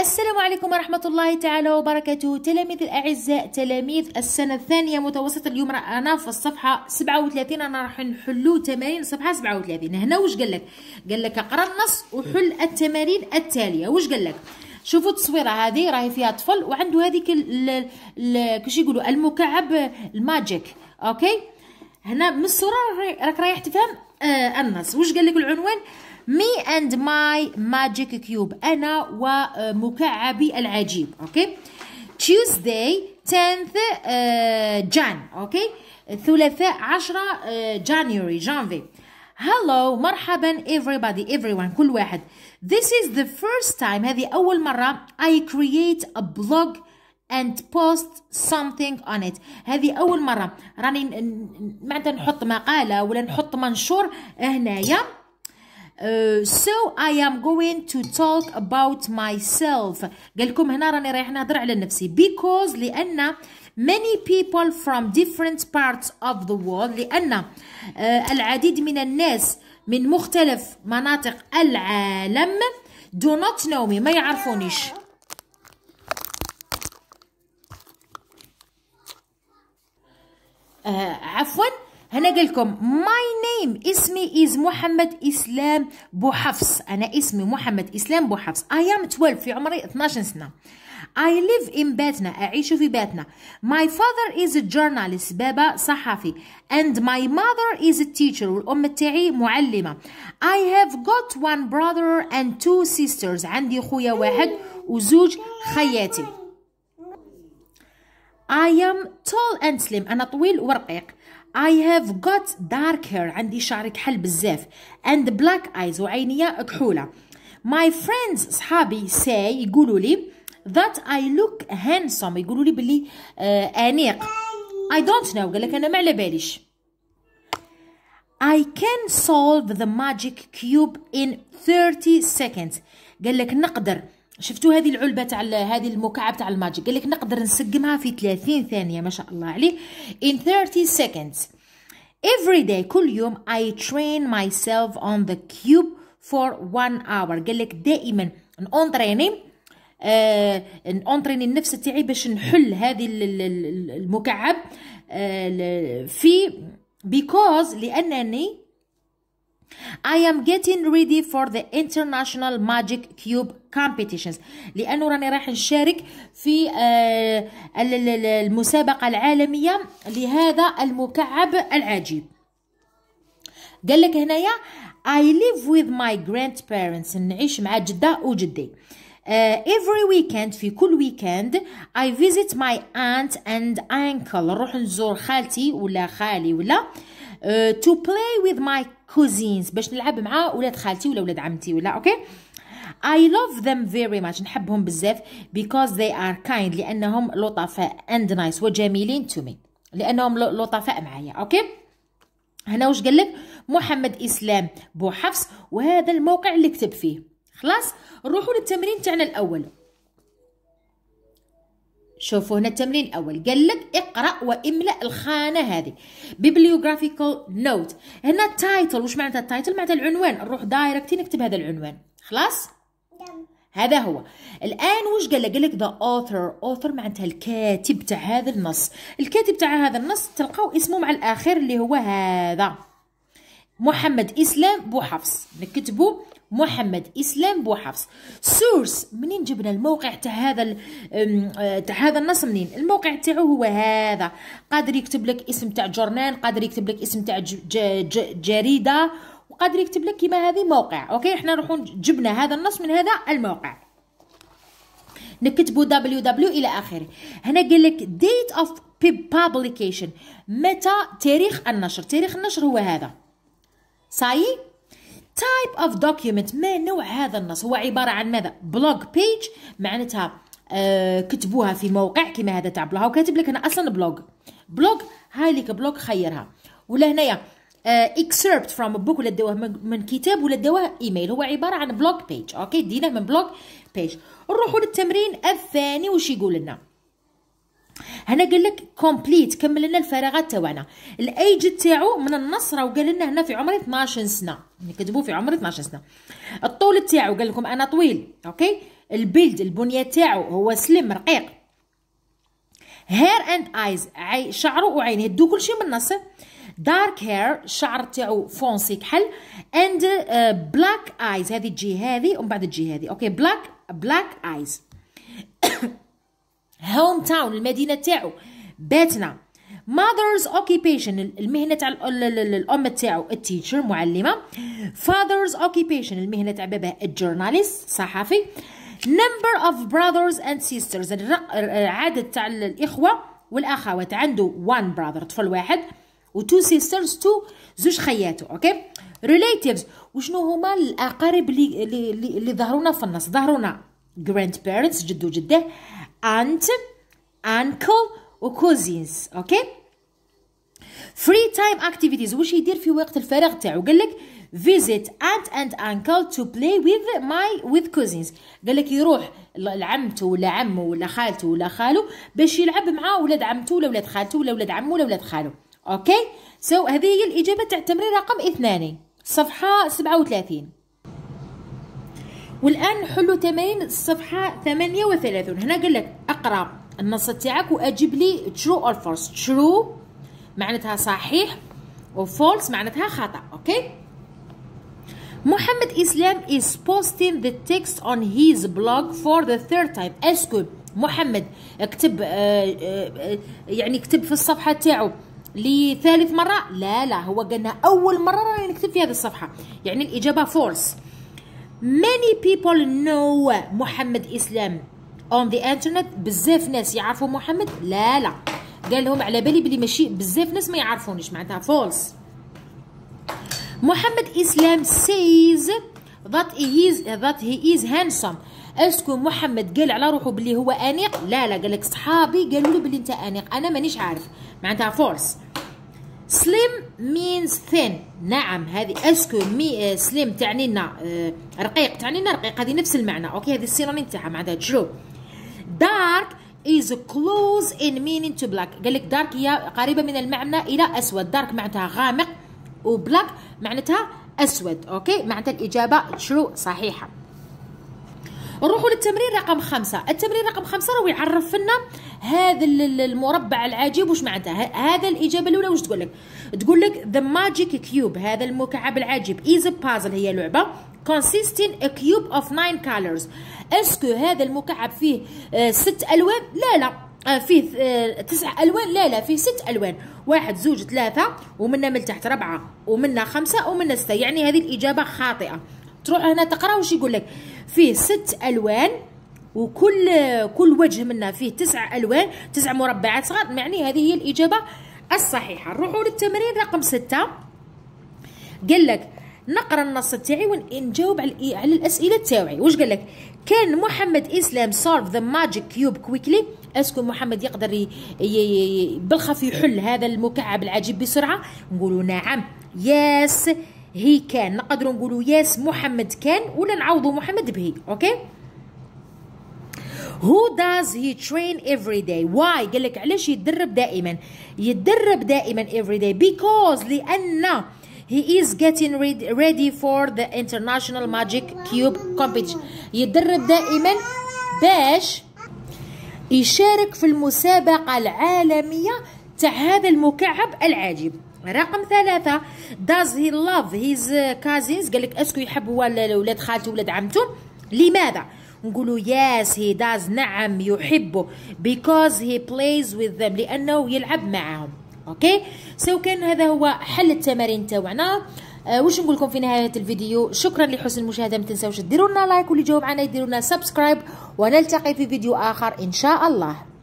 السلام عليكم ورحمة الله تعالى وبركاته تلاميذ الأعزاء تلاميذ السنة الثانية متوسط اليوم رأى أنا في الصفحة 37 أنا راح نحلو تمارين الصفحة 37 هنا واش قال لك قال لك اقرا النص وحل التمارين التالية واش قال لك شوفوا التصويره هذه راهي فيها طفل وعنده هذيك كيش يقولوا المكعب الماجيك اوكي هنا من الصوره راك رايح تفهم آه النص واش قال لك العنوان me and my magic cube أنا ومكعبي العجيب okay Tuesday 10th uh, Jan okay الثلاثاء 10 uh, January January Hello مرحبا everybody everyone كل واحد This is the first time هذه أول مرة I create a blog and post something on it هذه اول مره راني معناتها نحط مقاله ولا نحط منشور هنايا so I am going to talk about myself قال لكم هنا راني رايح نهضر على نفسي because لأن many people from different parts of the world لأن uh, العديد من الناس من مختلف مناطق العالم do not know me ما يعرفونيش uh, عفواً هنا قال لكم ماي نيم اسمي از محمد اسلام بوحفص انا اسمي محمد اسلام بوحفص اي ام 12 في عمري 12 سنه I live in باتنا أعيش في باتنا My father is a journalist بابا صحفي and my mother is a teacher والأم تاعي معلمة I have got one brother and two sisters عندي خويا واحد وزوج خياتي I am tall and slim أنا طويل ورقيق I have got dark hair عندي شعري كحل بزاف and black eyes وعينيا كحولة my friends صحابي say يقولوا لي that I look handsome يقولوا لي بلي uh, أنيق I don't know قال لك أنا ما على باليش I can solve the magic cube in 30 seconds قال لك نقدر شفتوا هذه العلبه تاع هذه المكعب تاع الماجيك قال لك نقدر نسقمها في 30 ثانيه ما شاء الله عليه in 30 seconds every day كل يوم I train myself on the cube for one hour قال لك دائما نونتريني آه نونتريني النفس تاعي باش نحل هذه المكعب آه في because لانني I am getting ready for the international magic cube competitions لانه راني رايح نشارك في المسابقه العالميه لهذا المكعب العجيب قال لك هنايا I live with my grandparents نعيش مع جدة وجدي uh, every weekend في كل ويكند I visit my aunt and uncle نروح نزور خالتي ولا خالي ولا uh, to play with my كوزينز باش نلعب مع ولاد خالتي ولا ولاد عمتي ولا اوكي I love them very much نحبهم بزاف because they are kind لأنهم لطفاء and nice وجميلين to me لأنهم لطفاء معايا أوكي هنا واش لك محمد إسلام بوحفص وهذا الموقع اللي كتب فيه خلاص نروحوا للتمرين تاعنا الأول شوفوا هنا التمرين الاول قال لك اقرا واملا الخانه هذه بيبليوغرافيكال نوت هنا التايتل واش معناتها التايتل معناتها العنوان نروح دايركت نكتب هذا العنوان خلاص هذا هو الان واش قال لك قال لك ذا اوثر اوثر معناتها الكاتب تاع هذا النص الكاتب تاع هذا النص تلقاو اسمه مع الاخر اللي هو هذا محمد اسلام بوحفص نكتبه محمد اسلام بوحفص سورس منين جبنا الموقع تاع هذا آه، تاع هذا النص منين الموقع تاعو هو هذا قادر يكتب لك اسم تاع جورنال قادر يكتب لك اسم تاع جريده وقادر يكتب لك كيما هذه موقع اوكي احنا نروحو جبنا هذا النص من هذا الموقع دبليو www الى اخره هنا قال لك ديت اوف publication متى تاريخ النشر تاريخ النشر هو هذا صايي تايب اوف دوكيومنت ما نوع هذا النص هو عباره عن ماذا بلوج بيج معناتها آه كتبوها في موقع كما هذا تاع هاو كاتب لك انا اصلا بلوج بلوج هاي لك بلوج خيرها ولا هنايا اكسربت فروم بوك ولا داوه من كتاب ولا داوه ايميل هو عباره عن بلوج بيج اوكي ديناه من بلوج بيج نروحوا للتمرين الثاني وش يقول لنا هنا قال لك كومبليت كمل لنا الفراغات تاعنا الايج تاعو من النص راه قال لنا هنا في عمر 12 سنه نكتبوا في عمر 12 سنه الطول تاعو قال لكم انا طويل اوكي البيلد البنيه تاعو هو سلم رقيق هير اند ايز شعره وعينه دو كلشي من النص دارك هير شعر تاعو فونسي كحل اند بلاك ايز هذه تجي هذه ومن بعد تجي هذه اوكي بلاك بلاك ايز هوم تاون المدينه تاعو باتنا ماذرز اوكيبيشن المهنه تاع الام تاعو التيتشر معلمه فاذرز اوكيبيشن المهنه تاع باباه الجورناليست صحفي نمبر اوف براذرز اند سيسترز العدد تاع الاخوه والاخوات عنده وان براذر طفل واحد و two سيسترز تو زوج خياته اوكي relatives وشنو هما الاقارب اللي اللي ظهرونا في النص ظهرونا جراند جدو جده aunt, uncle وكوزينز اوكي فري تايم اكتيفيتيز واش يدير في وقت الفراغ تاعو قال لك visit aunt and uncle to play with my with cousins قال لك يروح لعمته ولا عمه ولا خالته ولا خاله باش يلعب مع ولاد عمته ولا ولاد خالته ولا ولاد عمه ولا ولاد خاله اوكي سو so, هذه هي الاجابه تاع التمرين رقم اثنان صفحه 37 والان نحلو تمارين الصفحه 38 هنا قال لك اقرا النص تاعك واجب لي ترو اور فولس ترو معناتها صحيح وفولس معناتها خطا اوكي محمد اسلام is posting the text on his blog for the third time اسكو محمد كتب آه، آه، يعني كتب في الصفحه تاعو لثالث مره لا لا هو قالنا اول مره راني نكتب في هذه الصفحه يعني الاجابه فولس many people know محمد اسلام on the internet بزاف ناس يعرفوا محمد لا لا قال لهم على بالي بلي ماشي بزاف ناس ما يعرفونيش معناتها فولس محمد اسلام says that he is that he is handsome اسكو محمد قال على روحه بلي هو انيق لا لا قال لك صحابي قالوا له بلي انت انيق انا مانيش عارف معناتها فولس سليم مينز ثين نعم هذه اسكو مي سليم آه، تعني لنا آه، رقيق تعني لنا رقيق هذه نفس المعنى اوكي هذه السيرانين تاعها معناتها جرو دارك از كلوز ان مينين تو بلاك قال لك دارك هي قريبه من المعنى الى اسود دارك معناتها غامق وبلاك معناتها اسود اوكي معناتها الاجابه ترو صحيحه نروحوا للتمرين رقم خمسة التمرين رقم خمسة راه يعرف لنا هذا المربع العجيب واش معناتها هذا الاجابه الاولى واش تقول لك تقول لك ذا ماجيك كيوب هذا المكعب العجيب إيز بازل هي لعبه consisting a cube of nine colors اسكو هذا المكعب فيه آه، ست الوان لا لا آه، فيه آه، تسع الوان لا لا فيه ست الوان واحد زوج ثلاثه ومنا من تحت ربعه ومنا خمسه ومنا سته يعني هذه الاجابه خاطئه تروح هنا تقرا وش يقول لك فيه ست الوان وكل كل وجه منها فيه تسع الوان تسع مربعات صغار يعني هذه هي الاجابه الصحيحه نروحوا للتمرين رقم ستة قال لك نقرا النص تاعي ونجاوب على على الاسئله تاعي واش قال لك كان محمد اسلام سولف ذا ماجيك كيوب كويكلي اسكو محمد يقدر ي... ي... بالخف يحل هذا المكعب العجيب بسرعه نقولوا نعم يس yes. هي كان نقدر نقولوا ياس محمد كان ولا نعوضوا محمد بهي اوكي Who does he train every day? Why? قال لك علاش يتدرب دائما؟ يتدرب دائما every day because لأن he is getting ready for the international magic cube competition. يتدرب دائما باش يشارك في المسابقة العالمية تاع هذا المكعب العجيب. رقم ثلاثة داز هي لاف هيز كازينز قال لك اسكو يحب هو ولاد خالته ولاد عمته لماذا نقولوا ياس هي داز نعم يحبه بيكوز هي بلايز وذ ذم لانه يلعب معاهم اوكي سو كان هذا هو حل التمارين تاعنا أه واش نقول لكم في نهايه الفيديو شكرا لحسن المشاهده ما تنساوش ديروا لنا لايك واللي جاوب عنا يديروا لنا سبسكرايب ونلتقي في فيديو اخر ان شاء الله